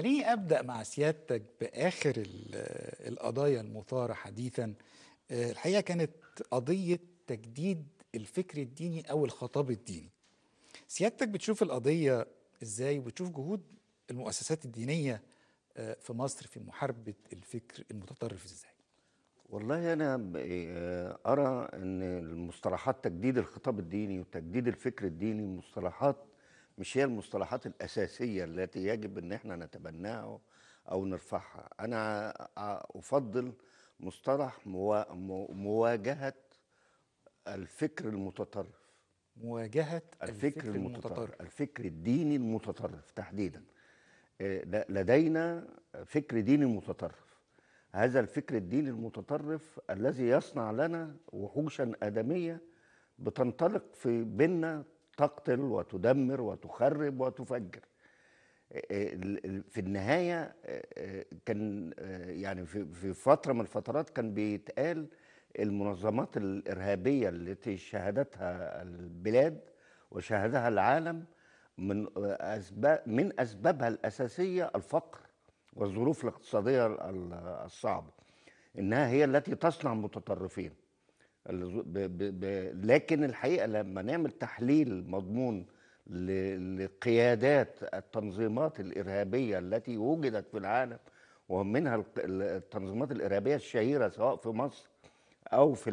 خليني ابدا مع سيادتك باخر القضايا المثاره حديثا آه، الحقيقه كانت قضيه تجديد الفكر الديني او الخطاب الديني سيادتك بتشوف القضيه ازاي وبتشوف جهود المؤسسات الدينيه آه، في مصر في محاربه الفكر المتطرف ازاي والله انا آه، ارى ان المصطلحات تجديد الخطاب الديني وتجديد الفكر الديني مصطلحات مش هي المصطلحات الأساسية التي يجب أن احنا نتبناها أو نرفعها أنا أفضل مصطلح مواجهة الفكر المتطرف مواجهة الفكر, الفكر المتطرف. المتطرف الفكر الديني المتطرف تحديدا آه، لدينا فكر ديني متطرف هذا الفكر الديني المتطرف الذي يصنع لنا وحوشا آدمية بتنطلق في بيننا تقتل وتدمر وتخرب وتفجر آه، آه، في النهاية آه، كان يعني في فترة من الفترات كان بيتقال المنظمات الإرهابية التي شهدتها البلاد وشهدها العالم من أسباب من أسبابها الأساسية الفقر والظروف الاقتصادية الصعبة إنها هي التي تصنع متطرفين ب ب ب لكن الحقيقه لما نعمل تحليل مضمون لقيادات التنظيمات الارهابيه التي وجدت في العالم ومنها التنظيمات الارهابيه الشهيره سواء في مصر او في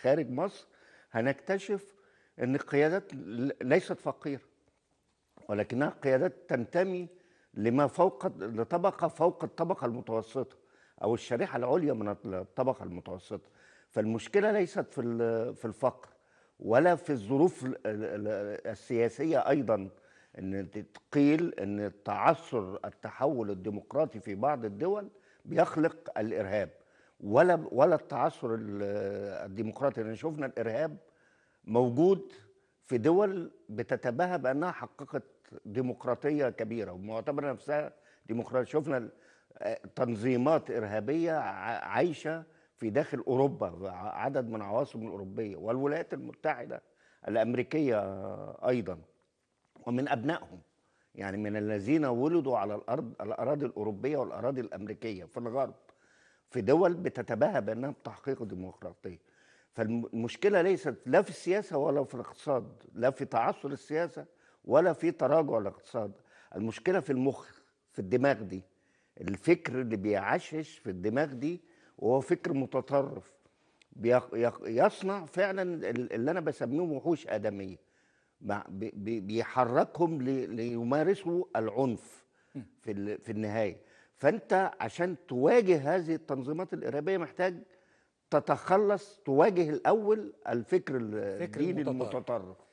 خارج مصر هنكتشف ان القيادات ليست فقيره ولكنها قيادات تنتمي لما فوق لطبقه فوق الطبقه المتوسطه او الشريحه العليا من الطبقه المتوسطه فالمشكله ليست في في الفقر ولا في الظروف السياسيه ايضا ان قيل ان تعثر التحول الديمقراطي في بعض الدول بيخلق الارهاب ولا ولا التعثر الديمقراطي لان شفنا الارهاب موجود في دول بتتباهى بانها حققت ديمقراطيه كبيره ومعتبره نفسها ديمقراطيه شفنا آه، تنظيمات ارهابيه عايشه في داخل اوروبا عدد من العواصم الاوروبيه والولايات المتحده الامريكيه ايضا ومن ابنائهم يعني من الذين ولدوا على الارض الاراضي الاوروبيه والاراضي الامريكيه في الغرب في دول بتتباهى بانها بتحقيق ديمقراطيه فالمشكله ليست لا في السياسه ولا في الاقتصاد لا في تعثر السياسه ولا في تراجع الاقتصاد المشكله في المخ في الدماغ دي الفكر اللي بيعشش في الدماغ دي وهو فكر متطرف يصنع فعلا اللي انا بسميهم وحوش ادميه بيحركهم ليمارسوا العنف في في النهايه فانت عشان تواجه هذه التنظيمات الارهابيه محتاج تتخلص تواجه الاول الفكر الديني المتطرف